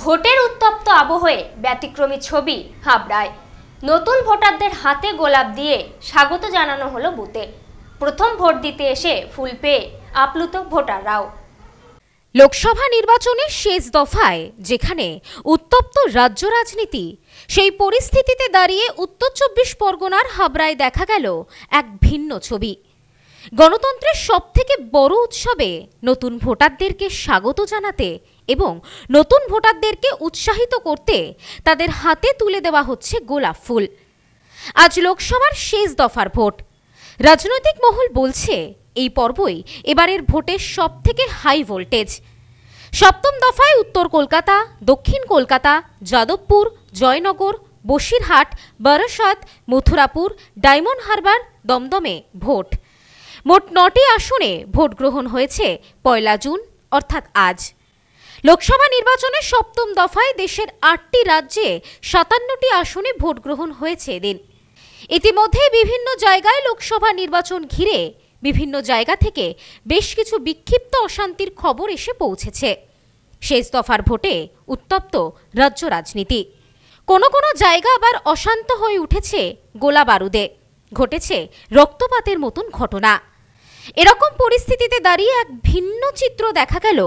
ভোটের উত্তপ্ত আবহে ব্যতিক্রমী ছবি হাবড়ায় নতুন ভোটারদের হাতে গোলাপ দিয়ে স্বাগত জানানো হলো বুথে প্রথম ভোট দিতে এসে ফুল পেয়ে আপ্লুত ভোটাররাও লোকসভা নির্বাচনের শেষ দফায় যেখানে উত্তপ্ত রাজ্য রাজনীতি সেই পরিস্থিতিতে দাঁড়িয়ে উত্তর চব্বিশ পরগনার হাবড়ায় দেখা গেল এক ভিন্ন ছবি গণতন্ত্রের সবথেকে বড় উৎসবে নতুন ভোটারদেরকে স্বাগত জানাতে এবং নতুন ভোটারদেরকে উৎসাহিত করতে তাদের হাতে তুলে দেওয়া হচ্ছে গোলাপ ফুল আজ লোকসভার শেষ দফার ভোট রাজনৈতিক মহল বলছে এই পর্বই এবারের ভোটের সবথেকে হাই ভোল্টেজ সপ্তম দফায় উত্তর কলকাতা দক্ষিণ কলকাতা যাদবপুর জয়নগর বসিরহাট বারাসাত মথুরাপুর ডায়মন্ড হারবার দমদমে ভোট মোট নটি আসনে ভোট গ্রহণ হয়েছে পয়লা জুন অর্থাৎ আজ লোকসভা নির্বাচনের সপ্তম দফায় দেশের আটটি রাজ্যে সাতান্নটি আসনে ভোট গ্রহণ হয়েছে এদিন ইতিমধ্যে বিভিন্ন জায়গায় লোকসভা নির্বাচন ঘিরে বিভিন্ন জায়গা থেকে বেশ কিছু বিক্ষিপ্ত অশান্তির খবর এসে পৌঁছেছে শেষ দফার ভোটে উত্তপ্ত রাজ্য রাজনীতি কোনো কোনো জায়গা আবার অশান্ত হয়ে উঠেছে গোলা বারুদে ঘটেছে রক্তপাতের মতন ঘটনা এরকম পরিস্থিতিতে দাঁড়িয়ে এক ভিন্ন চিত্র দেখা গেল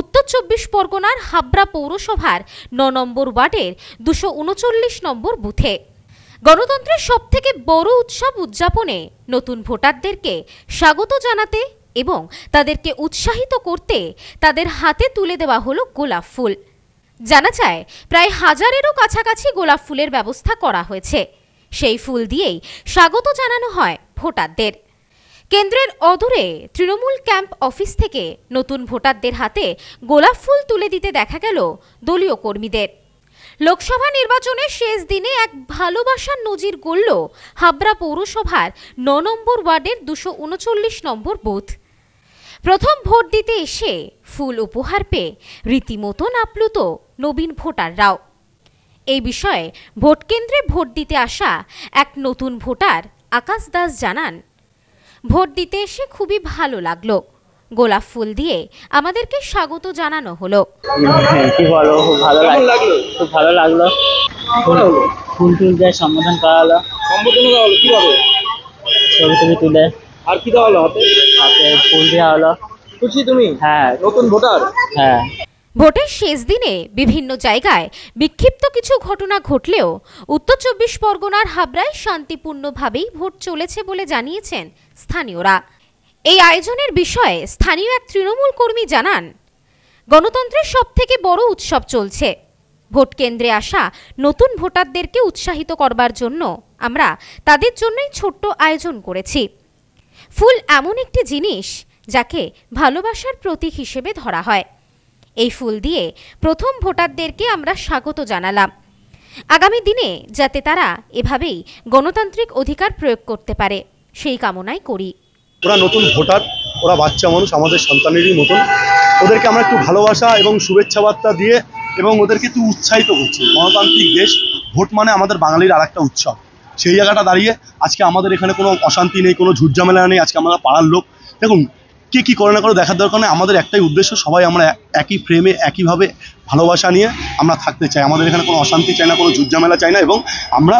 উত্তর চব্বিশ পরগনার হাবড়া পৌরসভার ন নম্বর ওয়ার্ডের দুশো উনচল্লিশ নম্বর বুথে গণতন্ত্রের সবথেকে বড় উৎসব উদযাপনে নতুন ভোটারদেরকে স্বাগত জানাতে এবং তাদেরকে উৎসাহিত করতে তাদের হাতে তুলে দেওয়া হলো গোলাপ ফুল জানা যায় প্রায় হাজারেরও কাছাকাছি গোলাপ ফুলের ব্যবস্থা করা হয়েছে সেই ফুল দিয়েই স্বাগত জানানো হয় ভোটারদের কেন্দ্রের অদূরে তৃণমূল ক্যাম্প অফিস থেকে নতুন ভোটারদের হাতে গোলাপ ফুল তুলে দিতে দেখা গেল দলীয় কর্মীদের লোকসভা নির্বাচনের শেষ দিনে এক ভালোবাসার নজির গড়ল হাবড়া পৌরসভার ন নম্বর ওয়ার্ডের দুশো উনচল্লিশ নম্বর বুথ প্রথম ভোট দিতে এসে ফুল উপহার পেয়ে রীতিমতন আপ্লুত নবীন ভোটাররাও এই বিষয়ে ভোটকেন্দ্রে ভোট দিতে আসা এক নতুন ভোটার আকাশ দাস জানান ভোট দিতে এসে খুবই ভালো লাগলো গোলাপ ফুল দিয়ে আমাদেরকে স্বাগত জানানো হলো হ্যাঁ, কি বলো খুব ভালো লাগলো খুব ভালো লাগলো ফুল টুল দিয়ে সম্বোধন করা হলো সম্বোধন করা হলো কিভাবে ছবি তুমি তুলে আর কি দেওয়া হলো হাতে হাতে ফুল দেওয়া হলো খুশি তুমি হ্যাঁ নতুন ভোটার হ্যাঁ ভোটের শেষ দিনে বিভিন্ন জায়গায় বিক্ষিপ্ত কিছু ঘটনা ঘটলেও উত্তর চব্বিশ পরগনার হাবড়ায় শান্তিপূর্ণভাবেই ভোট চলেছে বলে জানিয়েছেন স্থানীয়রা এই আয়োজনের বিষয়ে স্থানীয় এক তৃণমূল কর্মী জানান গণতন্ত্রের সবথেকে বড় উৎসব চলছে ভোট কেন্দ্রে আসা নতুন ভোটারদেরকে উৎসাহিত করবার জন্য আমরা তাদের জন্যই ছোট্ট আয়োজন করেছি ফুল এমন একটি জিনিস যাকে ভালোবাসার প্রতীক হিসেবে ধরা হয় এই ফুল দিয়ে প্রথম ভোটারদেরকে আমরা স্বাগত জানালাম আগামী দিনে যাতে তারা এভাবেই গণতান্ত্রিক অধিকার প্রয়োগ করতে পারে সেই কামনাই করি ওরা নতুন ভোটার ওরা বাচ্চা মানুষ আমাদের সন্তানেরই মতন ওদেরকে আমরা একটু ভালোবাসা এবং শুভেচ্ছা বার্তা দিয়ে এবং ওদেরকে একটু উৎসাহিত করছি গণতান্ত্রিক দেশ ভোট মানে আমাদের বাঙালির আর একটা উৎসব সেই জায়গাটা দাঁড়িয়ে আজকে আমাদের এখানে কোনো অশান্তি নেই কোনো ঝামেলা নেই আজকে আমরা পাড়ার লোক দেখুন কে কি করে না করে দেখার দরকার নেই আমাদের একটাই উদ্দেশ্য সবাই আমরা একই ফ্রেমে একইভাবে ভালোবাসা নিয়ে আমরা থাকতে চাই আমাদের এখানে কোনো অশান্তি চাই না কোনো ঝুটঝামেলা চাই না এবং আমরা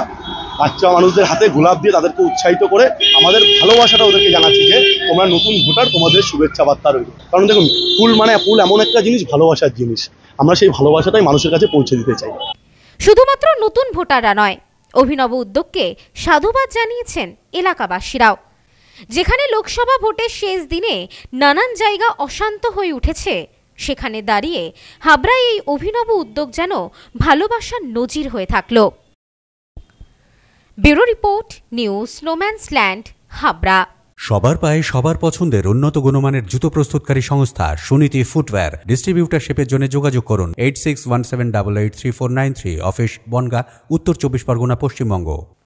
বাচ্চা মানুষদের হাতে গোলাপ দিয়ে তাদেরকে উৎসাহিত করে আমাদের ভালোবাসাটা ওদেরকে জানাচ্ছি যে তোমরা নতুন ভোটার তোমাদের শুভেচ্ছা বার্তা রইল কারণ দেখুন ফুল মানে ফুল এমন একটা জিনিস ভালোবাসার জিনিস আমরা সেই ভালোবাসাটাই মানুষের কাছে পৌঁছে দিতে চাই শুধুমাত্র নতুন ভোটাররা নয় অভিনব উদ্যোগকে সাধুবাদ জানিয়েছেন এলাকাবাসীরাও যেখানে লোকসভা ভোটের শেষ দিনে নানান জায়গা অশান্ত হয়ে উঠেছে সেখানে দাঁড়িয়ে হাবড়ায় এই অভিনব উদ্যোগ যেন ভালোবাসার নজির হয়ে থাকল bureau report news snowman's land Habra সবার পায়ে সবার পছন্দের উন্নত গুণমানের জুতো প্রস্তুতকারী সংস্থা সুনীতি ফুটওয়্যার ডিস্ট্রিবিউটারশিপের জন্য যোগাযোগ করুন eight six one seven double eight three four nine three office Bongaon উত্তর চব্বিশ পরগনা পশ্চিমবঙ্গ